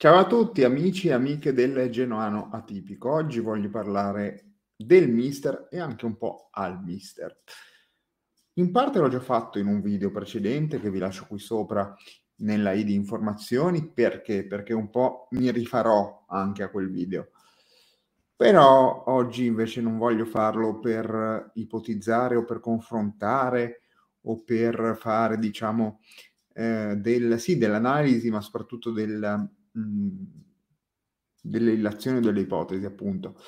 Ciao a tutti amici e amiche del Genoano Atipico. Oggi voglio parlare del mister e anche un po' al mister. In parte l'ho già fatto in un video precedente che vi lascio qui sopra nella i di informazioni perché? Perché un po' mi rifarò anche a quel video. Però oggi invece non voglio farlo per ipotizzare o per confrontare o per fare, diciamo, eh, del, sì, dell'analisi, ma soprattutto del, Mm, delle illazioni o delle ipotesi, appunto.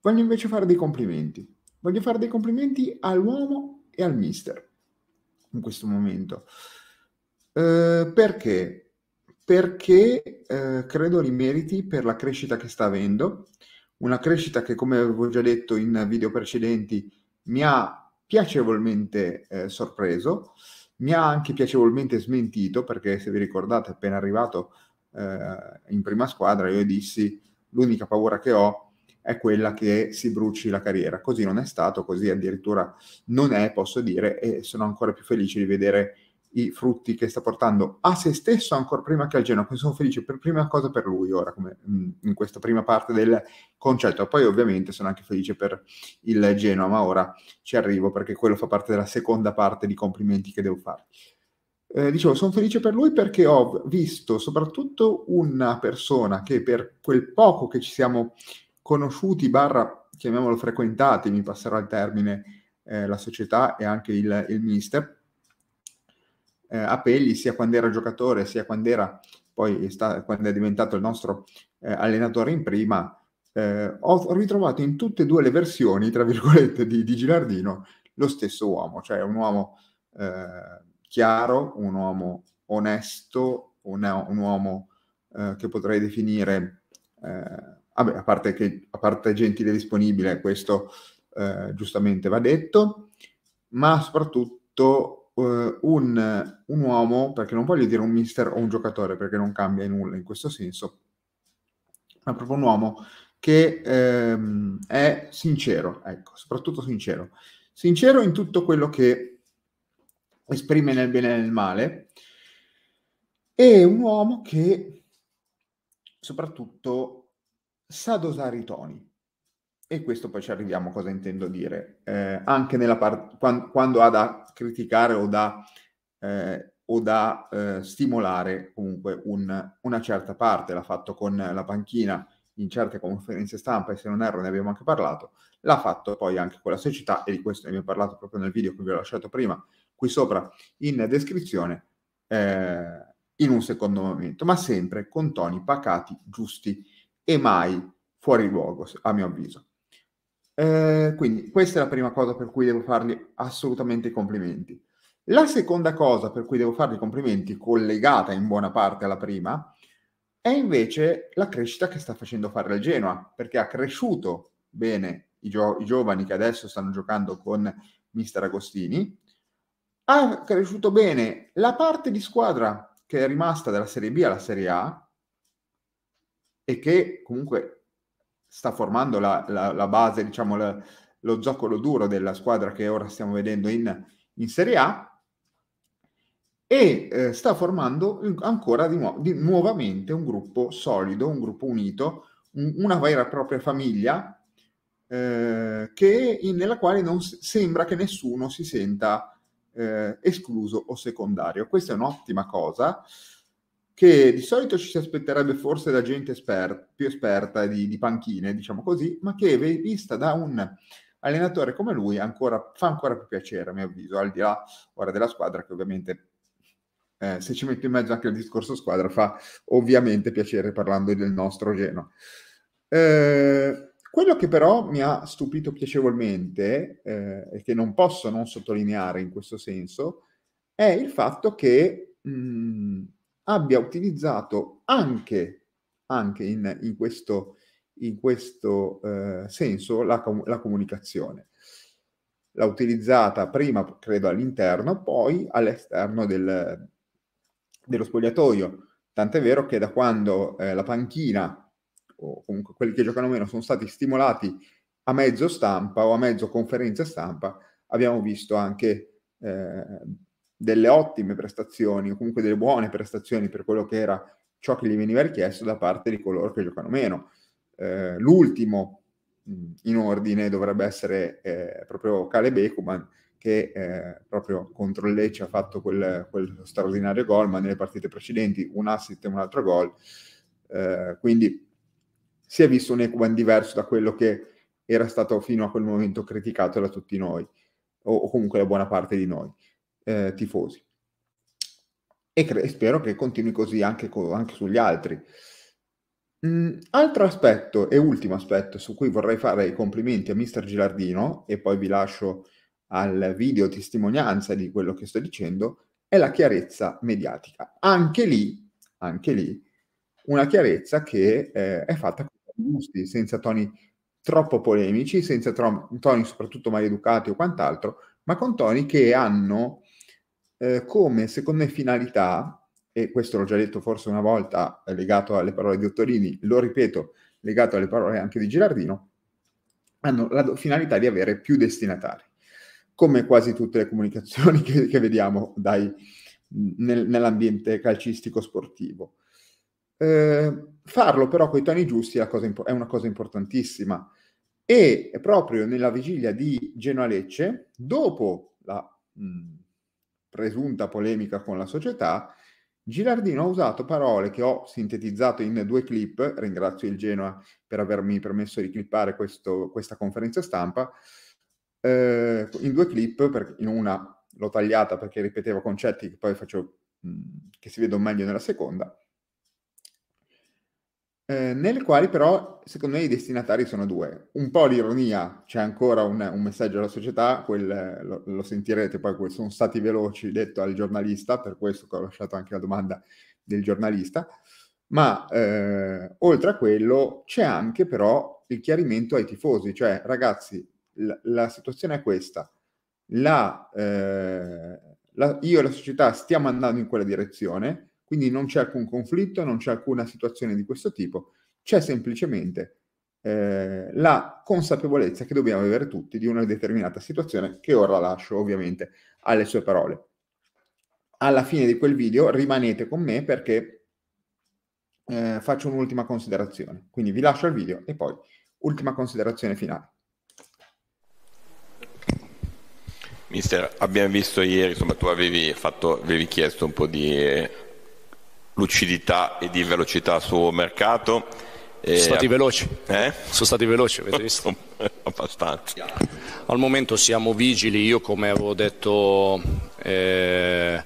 Voglio invece fare dei complimenti. Voglio fare dei complimenti all'uomo e al mister in questo momento. Eh, perché? Perché eh, credo li meriti per la crescita che sta avendo, una crescita che, come avevo già detto in video precedenti, mi ha piacevolmente eh, sorpreso, mi ha anche piacevolmente smentito, perché se vi ricordate, appena arrivato eh, in prima squadra, io dissi l'unica paura che ho è quella che si bruci la carriera. Così non è stato, così addirittura non è, posso dire, e sono ancora più felice di vedere i frutti che sta portando a se stesso ancora prima che al Genoa. Quindi sono felice per prima cosa per lui ora, come mm, in questa prima parte del concetto. Poi ovviamente sono anche felice per il Genoa, ma ora ci arrivo perché quello fa parte della seconda parte di complimenti che devo farti. Eh, dicevo, sono felice per lui perché ho visto soprattutto una persona che per quel poco che ci siamo conosciuti, barra, chiamiamolo frequentati, mi passerò il termine, eh, la società e anche il, il mister, eh, Apelli, sia quando era giocatore, sia quando era poi sta, quando è diventato il nostro eh, allenatore in prima, eh, ho ritrovato in tutte e due le versioni, tra virgolette, di, di Gilardino, lo stesso uomo, cioè un uomo eh, chiaro, un uomo onesto, un, un uomo eh, che potrei definire, eh, vabbè, a parte, che, a parte gentile e disponibile, questo eh, giustamente va detto, ma soprattutto eh, un, un uomo, perché non voglio dire un mister o un giocatore, perché non cambia nulla in questo senso, ma proprio un uomo che ehm, è sincero, ecco, soprattutto sincero. Sincero in tutto quello che esprime nel bene e nel male, è un uomo che soprattutto sa dosare i toni. E questo poi ci arriviamo a cosa intendo dire, eh, anche part- quando, quando, ha da criticare o da, eh, o da eh, stimolare comunque un, una certa parte, l'ha fatto con la panchina in certe conferenze stampa e se non erro ne abbiamo anche parlato, l'ha fatto poi anche con la società e di questo ne abbiamo parlato proprio nel video che vi ho lasciato prima qui sopra in descrizione eh, in un secondo momento, ma sempre con toni pacati, giusti e mai fuori luogo, a mio avviso. Eh, quindi questa è la prima cosa per cui devo fargli assolutamente i complimenti. La seconda cosa per cui devo fargli i complimenti, collegata in buona parte alla prima, è invece la crescita che sta facendo fare il Genoa, perché ha cresciuto bene i, gio- i giovani che adesso stanno giocando con mister Agostini, ha ah, cresciuto bene la parte di squadra che è rimasta dalla Serie B alla Serie A e che comunque sta formando la, la, la base, diciamo, la, lo zoccolo duro della squadra che ora stiamo vedendo in, in Serie A e eh, sta formando ancora di, nu- di, nuovamente un gruppo solido, un gruppo unito, un, una vera e propria famiglia eh, che, in, nella quale non s- sembra che nessuno si senta eh, escluso o secondario. Questa è un'ottima cosa che di solito ci si aspetterebbe forse da gente esper- più esperta di, di, panchine, diciamo così, ma che vista da un allenatore come lui ancora, fa ancora più piacere, a mio avviso, al di là ora della squadra che ovviamente... Eh, se ci metto in mezzo anche il discorso squadra fa ovviamente piacere parlando del nostro Genoa. Eh, quello che però mi ha stupito piacevolmente eh, e che non posso non sottolineare in questo senso è il fatto che mh, mm, abbia utilizzato anche, anche in, in, questo, in questo eh, senso la, com- la comunicazione l'ha utilizzata prima, credo, all'interno, poi all'esterno del, dello spogliatoio. Tant'è vero che da quando eh, la panchina o comunque quelli che giocano meno, sono stati stimolati a mezzo stampa o a mezzo conferenza stampa, abbiamo visto anche eh, delle ottime prestazioni o comunque delle buone prestazioni per quello che era ciò che gli veniva richiesto da parte di coloro che giocano meno. Eh, l'ultimo in ordine dovrebbe essere eh, proprio Caleb Ekuman che eh, proprio contro il Lecce ha fatto quel, quel, straordinario gol, ma nelle partite precedenti un assist e un altro gol. Eh, quindi si è visto un Equan diverso da quello che era stato fino a quel momento criticato da tutti noi, o, o comunque da buona parte di noi eh, tifosi. E cre- spero che continui così anche, co- anche sugli altri. Mm, altro aspetto e ultimo aspetto su cui vorrei fare i complimenti a Mr. Gilardino e poi vi lascio al video testimonianza di quello che sto dicendo è la chiarezza mediatica. Anche lì, anche lì, una chiarezza che eh, è fatta giusti, senza toni troppo polemici, senza tro- toni soprattutto maleducati o quant'altro, ma con toni che hanno eh, come seconda finalità, e questo l'ho già detto forse una volta eh, legato alle parole di Ottorini, lo ripeto, legato alle parole anche di Girardino, hanno la do- finalità di avere più destinatari, come quasi tutte le comunicazioni che, che vediamo dai, nel, nell'ambiente calcistico sportivo. Eh, farlo però con i toni giusti è una, cosa, è una cosa importantissima. E proprio nella vigilia di Genoa-Lecce, dopo la mh, mhmm, presunta polemica con la società, Girardino ha usato parole che ho sintetizzato in due clip, ringrazio il Genoa per avermi permesso di clippare questo, questa conferenza stampa, eh, in due clip, in una l'ho tagliata perché ripetevo concetti che poi faccio, mh, mhmm, che si vedono meglio nella seconda, eh, nelle quali però secondo me i destinatari sono due. Un po' l'ironia, c'è ancora un, un messaggio alla società, quel, eh, lo, lo, sentirete poi, quel sono stati veloci detto al giornalista, per questo che ho lasciato anche la domanda del giornalista, ma eh, oltre a quello c'è anche però il chiarimento ai tifosi, cioè ragazzi la, la situazione è questa, la, eh, la, io e la società stiamo andando in quella direzione, quindi non c'è alcun conflitto, non c'è alcuna situazione di questo tipo, c'è semplicemente eh, la consapevolezza che dobbiamo avere tutti di una determinata situazione che ora lascio ovviamente alle sue parole. Alla fine di quel video rimanete con me perché eh, faccio un'ultima considerazione. Quindi vi lascio il video e poi ultima considerazione finale. Mister, abbiamo visto ieri, insomma, tu avevi, fatto, avevi chiesto un po' di lucidità e di velocità al suo mercato. Sono eh, stati veloci, eh? sono stati veloci, avete visto? Abbastanza. Al momento siamo vigili, io come avevo detto eh,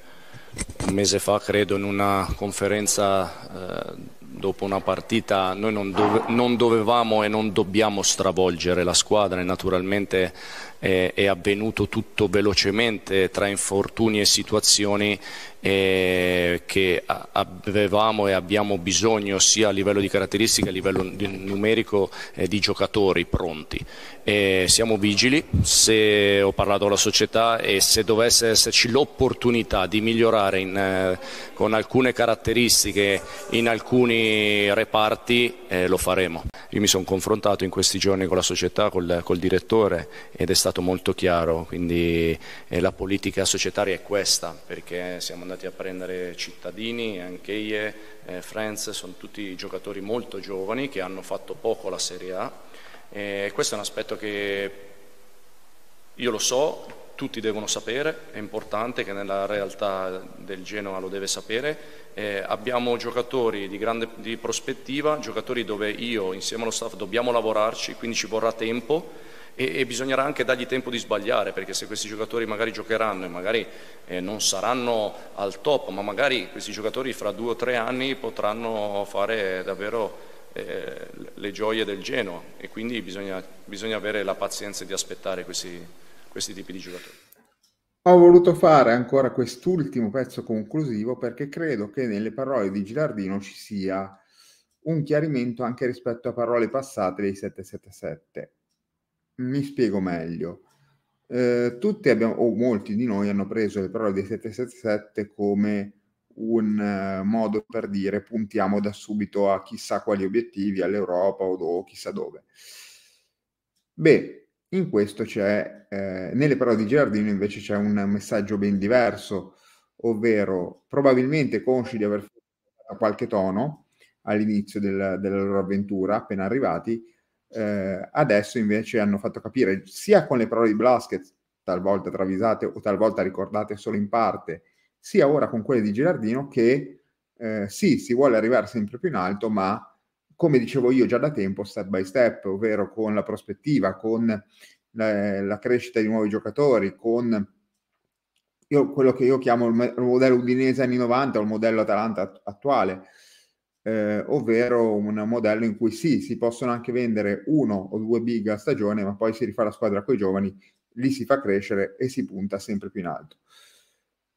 un mese fa, credo, in una conferenza eh, dopo una partita, noi non, dove, non, dovevamo e non dobbiamo stravolgere la squadra e naturalmente eh, è avvenuto tutto velocemente tra infortuni e situazioni eh, che avevamo e abbiamo bisogno sia a livello di caratteristiche, che a livello numerico eh, di giocatori pronti. E eh, siamo vigili, se ho parlato alla società e se dovesse esserci l'opportunità di migliorare in, eh, con alcune caratteristiche in alcuni reparti eh, lo faremo. Io mi sono confrontato in questi giorni con la società, col, col direttore ed è stato molto chiaro, quindi eh, la politica societaria è questa perché siamo andati andati a prendere Cittadini, Ancheie, eh, Friends, sono tutti giocatori molto giovani che hanno fatto poco la Serie A e questo è un aspetto che io lo so, tutti devono sapere, è importante che nella realtà del Genoa lo deve sapere. Eh, abbiamo giocatori di grande di prospettiva, giocatori dove io insieme allo staff dobbiamo lavorarci, quindi ci vorrà tempo e, e, bisognerà anche dargli tempo di sbagliare perché se questi giocatori magari giocheranno e magari eh, non saranno al top ma magari questi giocatori fra due o tre anni potranno fare davvero eh, le gioie del Genoa e quindi bisogna, bisogna avere la pazienza di aspettare questi, questi tipi di giocatori. Ho voluto fare ancora quest'ultimo pezzo conclusivo perché credo che nelle parole di Gilardino ci sia un chiarimento anche rispetto a parole passate dei 777. Mi spiego meglio. Eh, tutti abbiamo, o molti di noi hanno preso le parole dei 777 come un eh, modo per dire puntiamo da subito a chissà quali obiettivi, all'Europa o do, chissà dove. Beh, in questo c'è, eh, nelle parole di Giardino invece c'è un messaggio ben diverso, ovvero probabilmente consci di aver fatto qualche tono all'inizio del, della loro avventura, appena arrivati, eh, adesso invece hanno fatto capire sia con le parole di Blasquez, talvolta travisate o talvolta ricordate solo in parte, sia ora con quelle di Gerardino che eh, sì, si vuole arrivare sempre più in alto, ma come dicevo io già da tempo, step by step, ovvero con la prospettiva, con la, la crescita di nuovi giocatori, con io, quello che io chiamo il, il modello udinese anni 90 o il modello Atalanta attuale, eh, ovvero un modello in cui sì, si possono anche vendere uno o due big a stagione, ma poi si rifà la squadra con i giovani, lì si fa crescere e si punta sempre più in alto.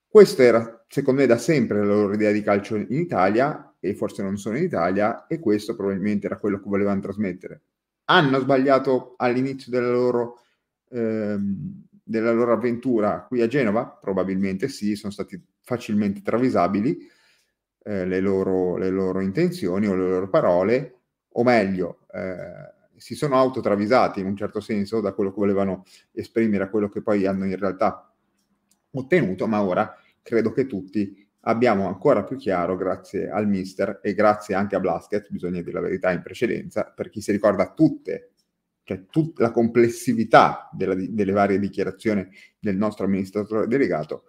Questa era, secondo me, da sempre la loro idea di calcio in Italia, e forse non solo in Italia, e questo probabilmente era quello che volevano trasmettere. Hanno sbagliato all'inizio della loro, ehm, della loro avventura qui a Genova? Probabilmente sì, sono stati facilmente travisabili, eh, le, loro, le, loro, intenzioni o le loro parole, o meglio, eh, si sono autotravisati in un certo senso da quello che volevano esprimere a quello che poi hanno in realtà ottenuto, ma ora credo che tutti abbiamo ancora più chiaro, grazie al mister e grazie anche a Blasket, bisogna dire la verità in precedenza, per chi si ricorda tutte, cioè tutta la complessità della, delle varie dichiarazioni del nostro amministratore delegato,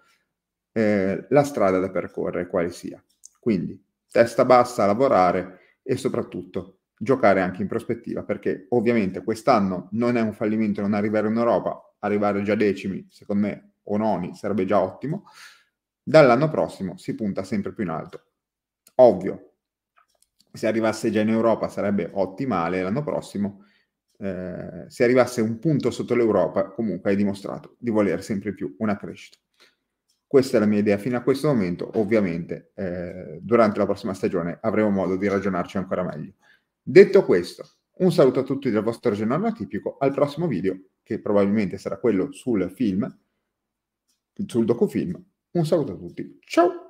eh, la strada da percorrere quale sia. Quindi testa bassa, lavorare e soprattutto giocare anche in prospettiva, perché ovviamente quest'anno non è un fallimento non arrivare in Europa, arrivare già decimi, secondo me, o noni sarebbe già ottimo. Dall'anno prossimo si punta sempre più in alto. Ovvio, se arrivasse già in Europa sarebbe ottimale l'anno prossimo. Eh, se arrivasse un punto sotto l'Europa, comunque hai dimostrato di voler sempre più una crescita. Questa è la mia idea fino a questo momento, ovviamente eh, durante la prossima stagione avremo modo di ragionarci ancora meglio. Detto questo, un saluto a tutti dal vostro giornale atipico, al prossimo video che probabilmente sarà quello sul film, sul docufilm. Un saluto a tutti, ciao!